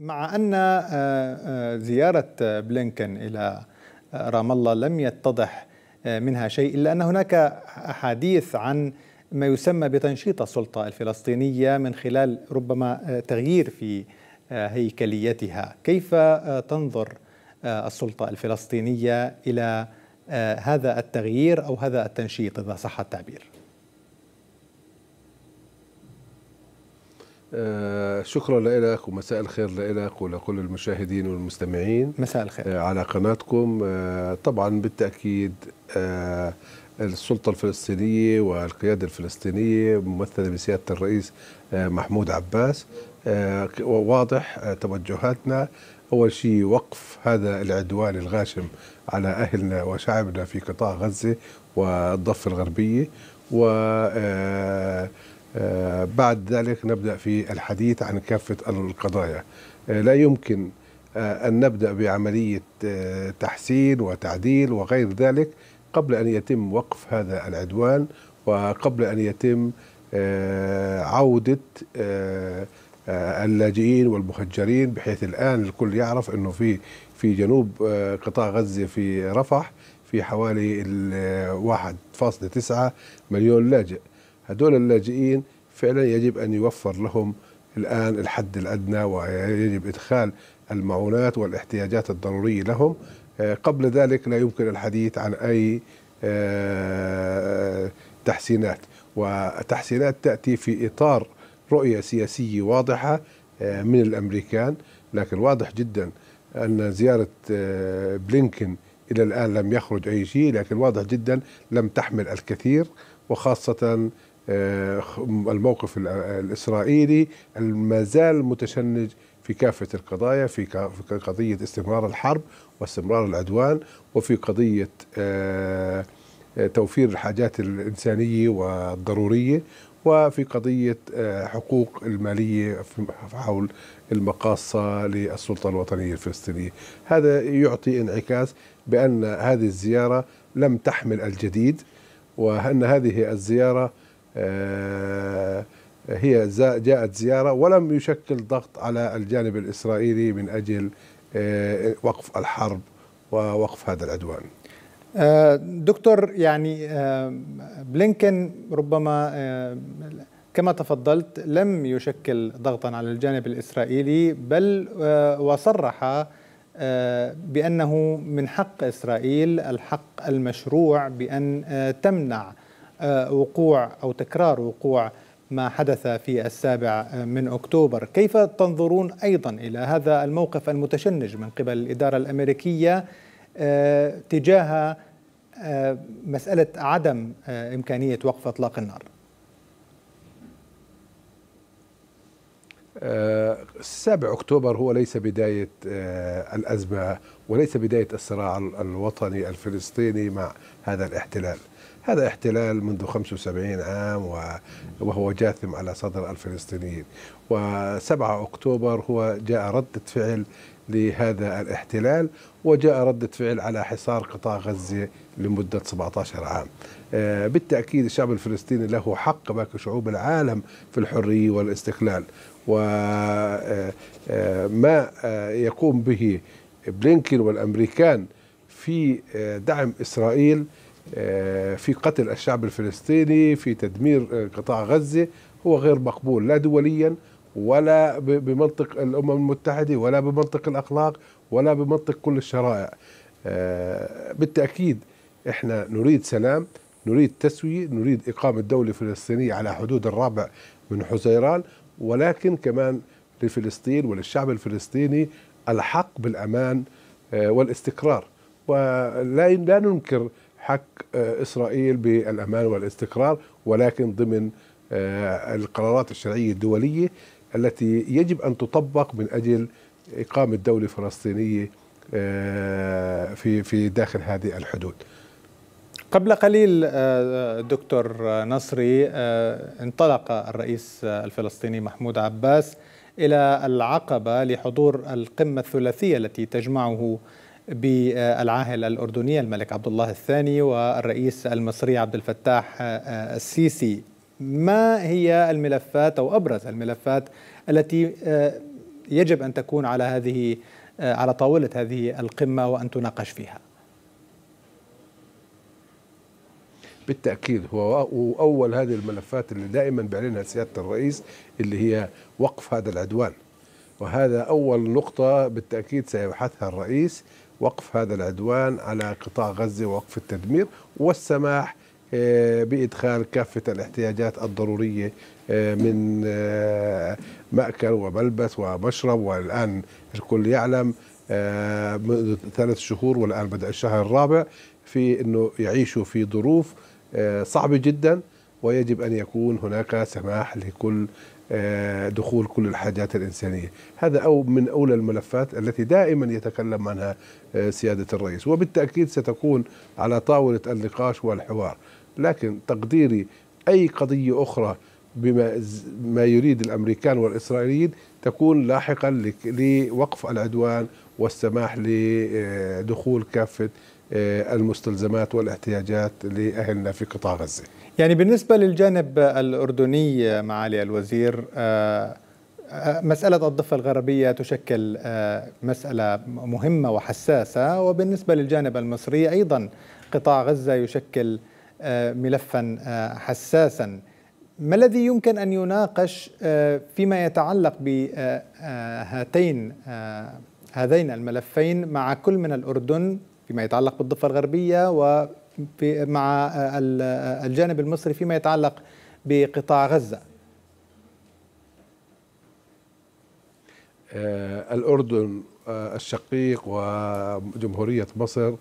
مع أن آه، آه، زيارة آه، بلينكن إلى رام الله لم يتضح منها شيء إلا أن هناك أحاديث عن ما يسمى بتنشيط السلطة الفلسطينية من خلال ربما تغيير في هيكليتها كيف تنظر السلطة الفلسطينية إلى هذا التغيير أو هذا التنشيط إذا صح التعبير آه، شكرا لك ومساء الخير لك ولكل المشاهدين والمستمعين مساء الخير آه، على قناتكم آه، طبعا بالتاكيد السلطه الفلسطينيه والقياده الفلسطينيه ممثله بسياده الرئيس محمود عباس واضح توجهاتنا اول شيء وقف هذا العدوان الغاشم على اهلنا وشعبنا في قطاع غزه والضفه الغربيه و آه، بعد ذلك نبدأ في الحديث عن كافة القضايا آه، لا يمكن آه، أن نبدأ بعملية تحسين وتعديل وغير ذلك قبل أن يتم وقف هذا العدوان وقبل أن يتم عودة اللاجئين والمهجرين بحيث الآن الكل يعرف أنه في في جنوب قطاع غزة في رفح في حوالي 1.9 مليون لاجئ هدول اللاجئين فعلا يجب أن يوفر لهم الآن الحد الأدنى ويجب إدخال المعونات والاحتياجات الضرورية لهم آه، قبل ذلك لا يمكن الحديث عن أي آه، تحسينات وتحسينات تأتي في إطار رؤية سياسية واضحة آه، من الأمريكان لكن واضح جدا أن زيارة بلينكن إلى الآن لم يخرج أي شيء لكن واضح جدا لم تحمل الكثير وخاصة آه، الموقف الإسرائيلي ما زال متشنج في كافة القضايا في قضية استمرار الحرب واستمرار العدوان وفي قضية آه، آه، توفير الحاجات الإنسانية والضرورية وفي قضية حقوق المالية حول المقاصة للسلطة الوطنية الفلسطينية هذا يعطي انعكاس بأن هذه الزيارة لم تحمل الجديد وأن هذه الزيارة آه، هي جاءت زيارة ولم يشكل ضغط على الجانب الإسرائيلي من أجل آه، وقف الحرب ووقف هذا العدوان آه، دكتور يعني بلينكن ربما كما تفضلت لم يشكل ضغطا على الجانب الإسرائيلي بل وصرح بأنه من حق إسرائيل الحق المشروع بأن تمنع آه، وقوع أو تكرار وقوع ما حدث في السابع آه، من أكتوبر كيف تنظرون أيضا إلى هذا الموقف المتشنج من قبل الإدارة الأمريكية آه، تجاه مسألة عدم إمكانية وقف إطلاق النار 7 أكتوبر هو ليس بداية آه، الأزمة وليس بداية الصراع الوطني الفلسطيني مع هذا الاحتلال هذا احتلال منذ 75 عام وهو جاثم على صدر الفلسطينيين و7 أكتوبر هو جاء ردة فعل لهذا الاحتلال وجاء ردة فعل على حصار قطاع غزة لمدة 17 عام آه، بالتأكيد الشعب الفلسطيني له حق باقي شعوب العالم في الحرية والاستقلال وما آه، آه، يقوم به بلينكين والأمريكان في دعم إسرائيل في قتل الشعب الفلسطيني في تدمير قطاع غزة هو غير مقبول لا دوليا ولا بمنطق الامم المتحده ولا بمنطق الاخلاق ولا بمنطق كل الشرائع آه، بالتاكيد احنا نريد سلام نريد تسويه نريد اقامه دوله فلسطينيه على حدود الرابع من حزيران ولكن كمان لفلسطين وللشعب الفلسطيني الحق بالامان آه، والاستقرار ولا لا ننكر حق آه، اسرائيل بالامان والاستقرار ولكن ضمن القرارات الشرعيه الدوليه التي يجب أن تطبق من أجل إقامة دولة فلسطينية آه، في في داخل هذه الحدود قبل قليل آه، دكتور نصري آه، انطلق الرئيس الفلسطيني محمود عباس إلى العقبة لحضور القمة الثلاثية التي تجمعه بالعاهل الأردني الملك عبد الله الثاني والرئيس المصري عبد الفتاح السيسي ما هي الملفات او ابرز الملفات التي آه، يجب ان تكون على هذه آه، على طاوله هذه القمه وان تناقش فيها؟ بالتاكيد هو اول هذه الملفات اللي دائما بيعلنها سياده الرئيس اللي هي وقف هذا العدوان وهذا اول نقطه بالتاكيد سيبحثها الرئيس وقف هذا العدوان على قطاع غزه ووقف التدمير والسماح آه، بادخال كافه الاحتياجات الضروريه آه، من آه، ماكل وملبس ومشرب والان الكل يعلم منذ ثلاث شهور والان بدا الشهر الرابع في انه يعيشوا في ظروف صعبه جدا ويجب ان يكون هناك سماح لكل دخول كل الحاجات الإنسانية هذا أو من أولى الملفات التي دائما يتكلم عنها سيادة الرئيس وبالتأكيد ستكون على طاولة النقاش والحوار لكن تقديري أي قضية أخرى بما ما يريد الامريكان والاسرائيليين تكون لاحقا لوقف العدوان والسماح لدخول كافه آه، المستلزمات والاحتياجات لاهلنا في قطاع غزه. يعني بالنسبه للجانب الاردني آه، معالي الوزير آه، مسألة الضفة الغربية تشكل مسألة مهمة وحساسة وبالنسبة للجانب المصري أيضا قطاع غزة يشكل آه، ملفا آه، حساسا ما الذي يمكن ان يناقش آه، فيما يتعلق بهاتين هذين الملفين مع كل من الاردن فيما يتعلق بالضفه الغربيه ومع الجانب المصري فيما يتعلق بقطاع غزه الأردن الشقيق وجمهورية مصر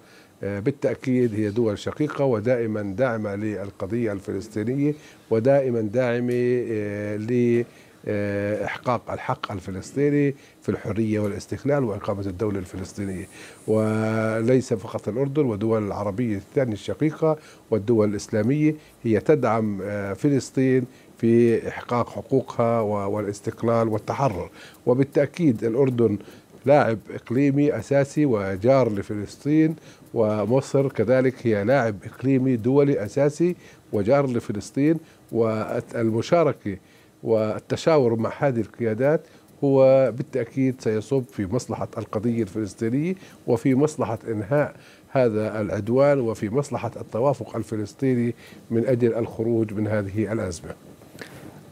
آه، بالتأكيد هي دول شقيقة ودائما داعمة للقضية الفلسطينية ودائما داعمة آه، لإحقاق آه، الحق الفلسطيني في الحرية والاستقلال وإقامة الدولة الفلسطينية وليس فقط الأردن والدول العربية الثانية الشقيقة والدول الإسلامية هي تدعم فلسطين في إحقاق حقوقها والاستقلال والتحرر وبالتأكيد الأردن لاعب اقليمي اساسي وجار لفلسطين ومصر كذلك هي لاعب اقليمي دولي اساسي وجار لفلسطين والمشاركه والتشاور مع هذه القيادات هو بالتاكيد سيصب في مصلحه القضيه الفلسطينيه وفي مصلحه انهاء هذا العدوان وفي مصلحه التوافق الفلسطيني من اجل الخروج من هذه الازمه.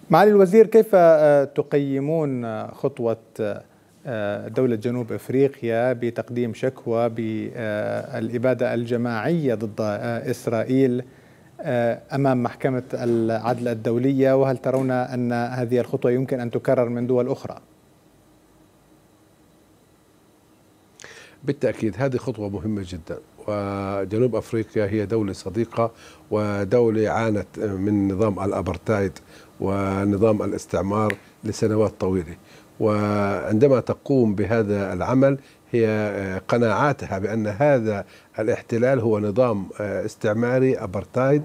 معالي الوزير كيف تقيمون خطوه دولة جنوب افريقيا بتقديم شكوى بالاباده الجماعيه ضد اسرائيل آه، امام محكمه العدل الدوليه وهل ترون ان هذه الخطوه يمكن ان تكرر من دول اخرى؟ بالتاكيد هذه خطوه مهمه جدا وجنوب افريقيا هي دوله صديقه ودوله عانت من نظام الابرتايد ونظام الاستعمار لسنوات طويله وعندما تقوم بهذا العمل هي آه، قناعاتها بأن هذا الاحتلال هو نظام آه، استعماري أبرتايد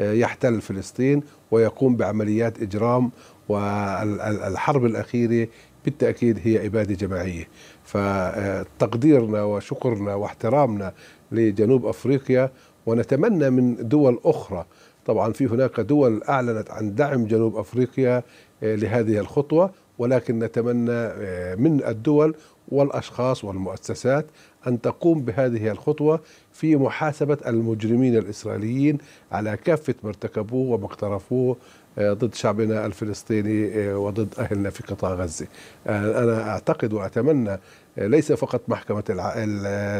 آه، يحتل فلسطين ويقوم بعمليات إجرام والحرب الأخيرة بالتأكيد هي إبادة جماعية فتقديرنا وشكرنا واحترامنا لجنوب أفريقيا ونتمنى من دول أخرى طبعا في هناك دول أعلنت عن دعم جنوب أفريقيا لهذه الخطوة ولكن نتمنى آه، من الدول والاشخاص والمؤسسات ان تقوم بهذه الخطوه في محاسبه المجرمين الاسرائيليين على كافه ما ارتكبوه وما اقترفوه آه، ضد شعبنا الفلسطيني آه، وضد اهلنا في قطاع غزه. انا اعتقد واتمنى ليس فقط محكمه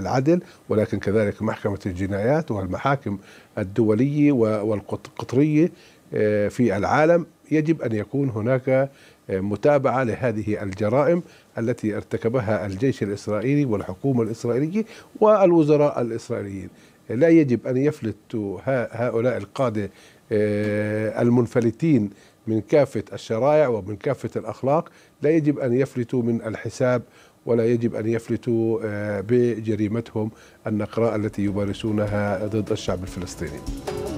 العدل ولكن كذلك محكمه الجنايات والمحاكم الدوليه والقطريه آه، في العالم يجب ان يكون هناك آه، متابعه لهذه الجرائم التي ارتكبها الجيش الاسرائيلي والحكومه الاسرائيليه والوزراء الاسرائيليين لا يجب ان يفلت هؤلاء القاده آه، المنفلتين من كافه الشرائع ومن كافه الاخلاق لا يجب ان يفلتوا من الحساب ولا يجب ان يفلتوا بجريمتهم النقراء التي يمارسونها ضد الشعب الفلسطيني